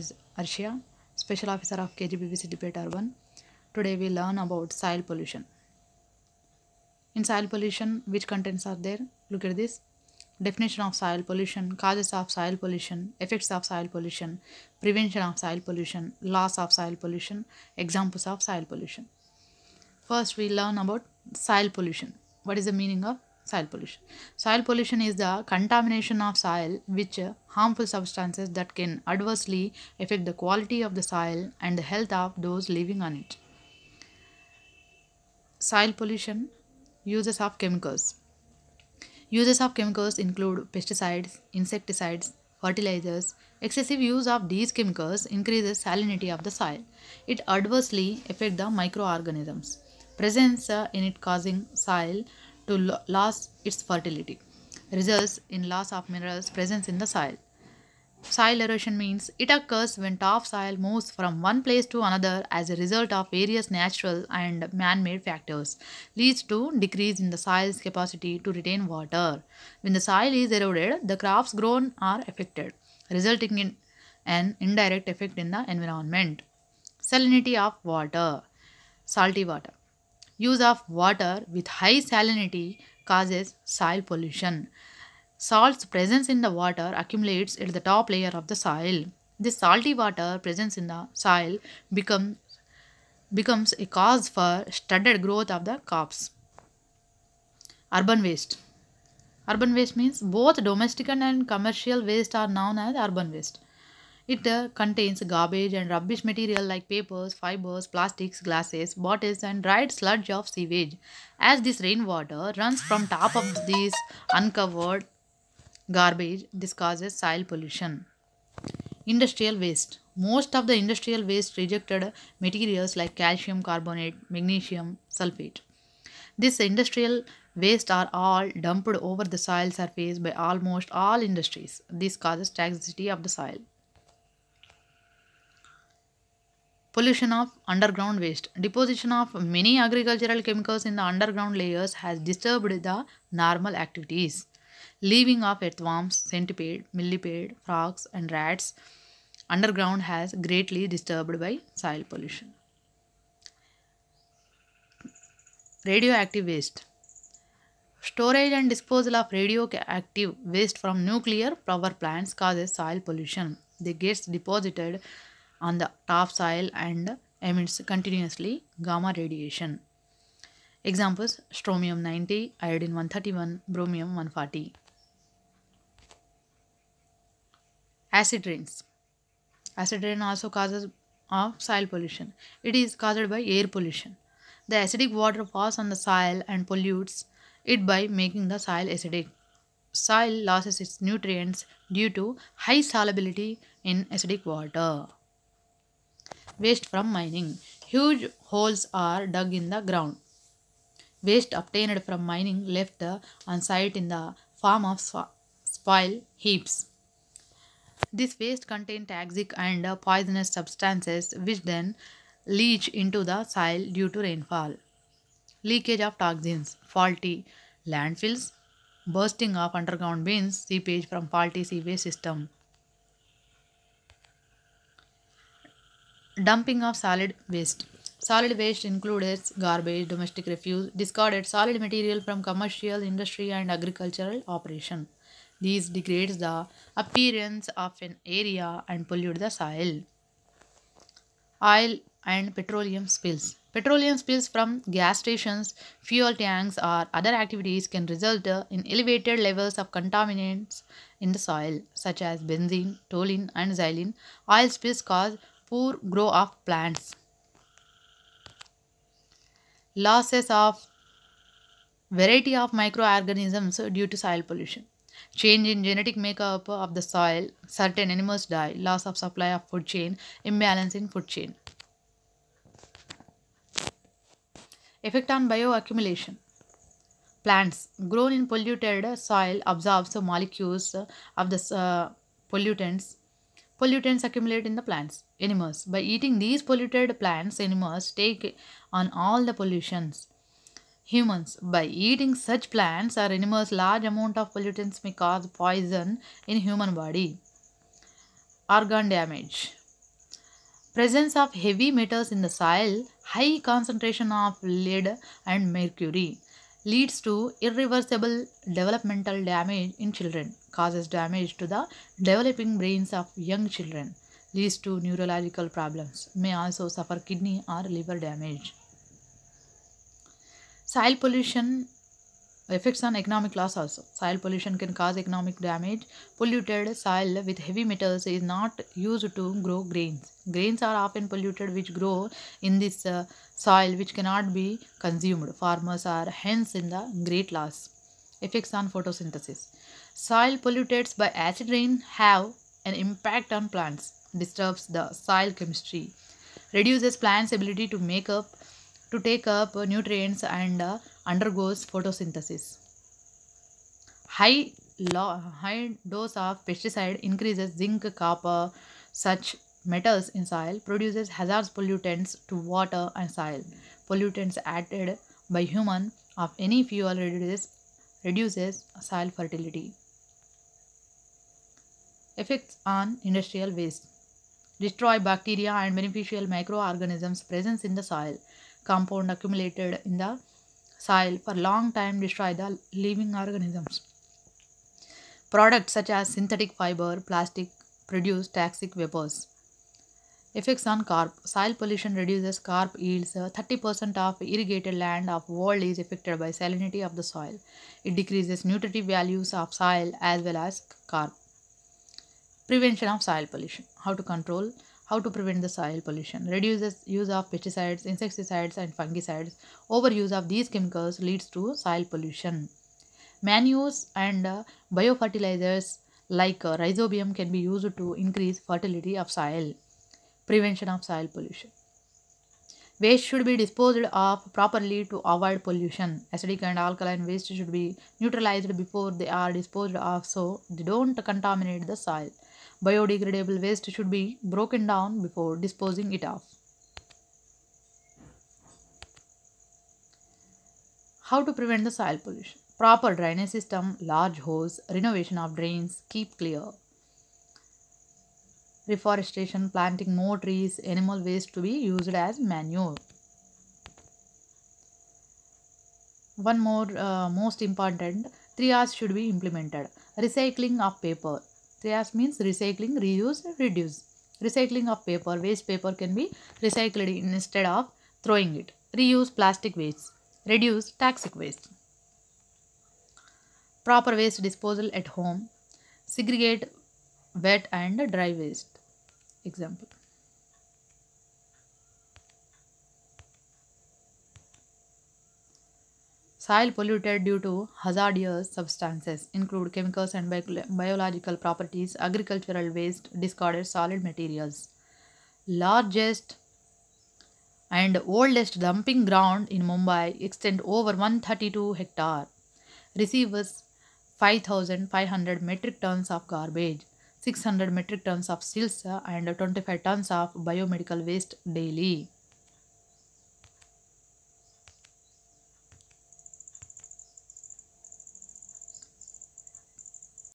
is Arshia, Special Officer of City Debate Urban. Today we learn about soil pollution. In soil pollution, which contents are there? Look at this. Definition of soil pollution, causes of soil pollution, effects of soil pollution, prevention of soil pollution, loss of soil pollution, examples of soil pollution. First, we learn about soil pollution. What is the meaning of soil pollution soil pollution is the contamination of soil which harmful substances that can adversely affect the quality of the soil and the health of those living on it soil pollution uses of chemicals uses of chemicals include pesticides insecticides fertilizers excessive use of these chemicals increases salinity of the soil it adversely affects the microorganisms presence in it causing soil to lose its fertility, results in loss of minerals presence in the soil. Soil erosion means it occurs when tough soil moves from one place to another as a result of various natural and man-made factors, leads to decrease in the soil's capacity to retain water. When the soil is eroded, the crops grown are affected, resulting in an indirect effect in the environment. Salinity of water, salty water. Use of water with high salinity causes soil pollution. Salt's presence in the water accumulates at the top layer of the soil. This salty water presence in the soil become, becomes a cause for studded growth of the crops. Urban waste. Urban waste means both domestic and commercial waste are known as urban waste. It uh, contains garbage and rubbish material like papers, fibers, plastics, glasses, bottles and dried sludge of sewage. As this rainwater runs from top of this uncovered garbage, this causes soil pollution. Industrial waste. Most of the industrial waste rejected materials like calcium carbonate, magnesium sulfate. This industrial waste are all dumped over the soil surface by almost all industries. This causes toxicity of the soil. Pollution of underground waste. Deposition of many agricultural chemicals in the underground layers has disturbed the normal activities. Living of earthworms, centipede, millipede, frogs and rats underground has greatly disturbed by soil pollution. Radioactive waste. Storage and disposal of radioactive waste from nuclear power plants causes soil pollution. They gets deposited on the top soil and emits continuously gamma radiation. Examples Stromium 90, Iodine 131, Bromium 140. Acid rains. Acid rain also causes of soil pollution. It is caused by air pollution. The acidic water falls on the soil and pollutes it by making the soil acidic. Soil loses its nutrients due to high solubility in acidic water waste from mining. Huge holes are dug in the ground. Waste obtained from mining left on site in the form of spoil heaps. This waste contains toxic and poisonous substances which then leach into the soil due to rainfall. Leakage of toxins, faulty landfills, bursting of underground bins, seepage from faulty sewage system, dumping of solid waste. Solid waste includes garbage, domestic refuse, discarded solid material from commercial, industry and agricultural operation. These degrades the appearance of an area and pollute the soil. Oil and petroleum spills. Petroleum spills from gas stations, fuel tanks or other activities can result in elevated levels of contaminants in the soil such as benzene, toluene and xylene. Oil spills cause poor growth of plants losses of variety of microorganisms due to soil pollution change in genetic makeup of the soil certain animals die loss of supply of food chain imbalance in food chain effect on bioaccumulation plants grown in polluted soil absorbs molecules of the uh, pollutants Pollutants accumulate in the plants, animals. By eating these polluted plants, animals take on all the pollutions. Humans, by eating such plants or animals, large amount of pollutants may cause poison in human body. Organ damage. Presence of heavy metals in the soil, high concentration of lead and mercury leads to irreversible developmental damage in children, causes damage to the developing brains of young children, leads to neurological problems, may also suffer kidney or liver damage. Soil pollution effects on economic loss also. Soil pollution can cause economic damage. Polluted soil with heavy metals is not used to grow grains. Grains are often polluted which grow in this uh, soil which cannot be consumed. Farmers are hence in the great loss. Effects on photosynthesis. Soil polluted by acid rain have an impact on plants. Disturbs the soil chemistry. Reduces plants' ability to make up to take up uh, nutrients and uh, undergoes photosynthesis. High, high dose of pesticide increases zinc, copper, such metals in soil produces hazardous pollutants to water and soil. Pollutants added by human of any fuel reduces, reduces soil fertility. Effects on industrial waste destroy bacteria and beneficial microorganisms present in the soil compound accumulated in the soil for long time destroy the living organisms. Products such as synthetic fiber, plastic produce toxic vapors. Effects on carp. Soil pollution reduces carp yields. 30% uh, of irrigated land of world is affected by salinity of the soil. It decreases nutritive values of soil as well as carp. Prevention of soil pollution. How to control how to prevent the soil pollution reduces use of pesticides insecticides and fungicides overuse of these chemicals leads to soil pollution manures and uh, biofertilizers like uh, rhizobium can be used to increase fertility of soil prevention of soil pollution waste should be disposed of properly to avoid pollution acidic and alkaline waste should be neutralized before they are disposed of so they don't contaminate the soil Biodegradable waste should be broken down before disposing it of. How to prevent the soil pollution? Proper drainage system, large hose, renovation of drains, keep clear. Reforestation, planting more trees, animal waste to be used as manure. One more uh, most important, 3 R's should be implemented. Recycling of paper. Trias means recycling, reuse, reduce. Recycling of paper. Waste paper can be recycled instead of throwing it. Reuse plastic waste. Reduce toxic waste. Proper waste disposal at home. Segregate wet and dry waste. Example. Soil polluted due to hazardous substances include chemicals and biological properties, agricultural waste, discarded solid materials. Largest and oldest dumping ground in Mumbai extend over 132 hectare. Receives 5,500 metric tons of garbage, 600 metric tons of silsa and 25 tons of biomedical waste daily.